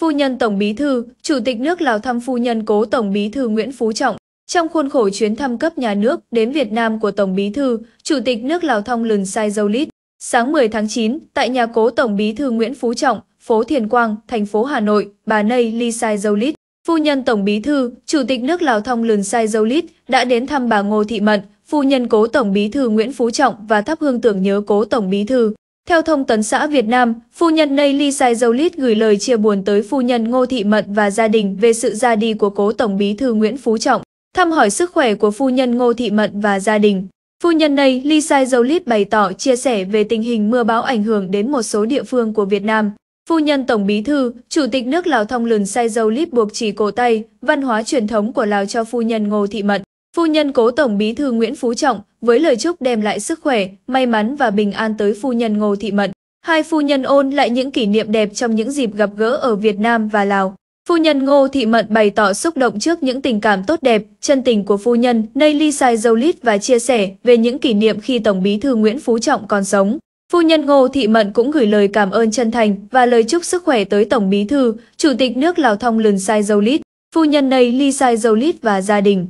Phu nhân Tổng Bí thư, Chủ tịch nước Lào thăm phu nhân cố Tổng Bí thư Nguyễn Phú Trọng. Trong khuôn khổ chuyến thăm cấp nhà nước đến Việt Nam của Tổng Bí thư, Chủ tịch nước Lào Thông Lun Sai Doulit, sáng 10 tháng 9, tại nhà cố Tổng Bí thư Nguyễn Phú Trọng, phố Thiền Quang, thành phố Hà Nội, bà Nay Ly Sai Doulit, phu nhân Tổng Bí thư, Chủ tịch nước Lào Thông Lun Sai Doulit đã đến thăm bà Ngô Thị Mận, phu nhân cố Tổng Bí thư Nguyễn Phú Trọng và thắp hương tưởng nhớ cố Tổng Bí thư. Theo thông tấn xã Việt Nam, phu nhân Ly Sai Nayli lít gửi lời chia buồn tới phu nhân Ngô Thị Mận và gia đình về sự ra đi của cố Tổng bí thư Nguyễn Phú Trọng, thăm hỏi sức khỏe của phu nhân Ngô Thị Mận và gia đình. Phu nhân Ly Sai Nayli lít bày tỏ chia sẻ về tình hình mưa bão ảnh hưởng đến một số địa phương của Việt Nam. Phu nhân Tổng bí thư, Chủ tịch nước Lào thông Sai Lun lít buộc chỉ cổ tay, văn hóa truyền thống của Lào cho phu nhân Ngô Thị Mận. Phu nhân cố Tổng bí thư Nguyễn Phú Trọng, với lời chúc đem lại sức khỏe, may mắn và bình an tới phu nhân Ngô Thị Mận. Hai phu nhân ôn lại những kỷ niệm đẹp trong những dịp gặp gỡ ở Việt Nam và Lào. Phu nhân Ngô Thị Mận bày tỏ xúc động trước những tình cảm tốt đẹp, chân tình của phu nhân Nelly Sai Jolit và chia sẻ về những kỷ niệm khi Tổng bí thư Nguyễn Phú Trọng còn sống. Phu nhân Ngô Thị Mận cũng gửi lời cảm ơn chân thành và lời chúc sức khỏe tới Tổng bí thư, Chủ tịch nước Lào Thông Lừng Sai Jolit, phu nhân Nelly Sai Jolit và gia đình.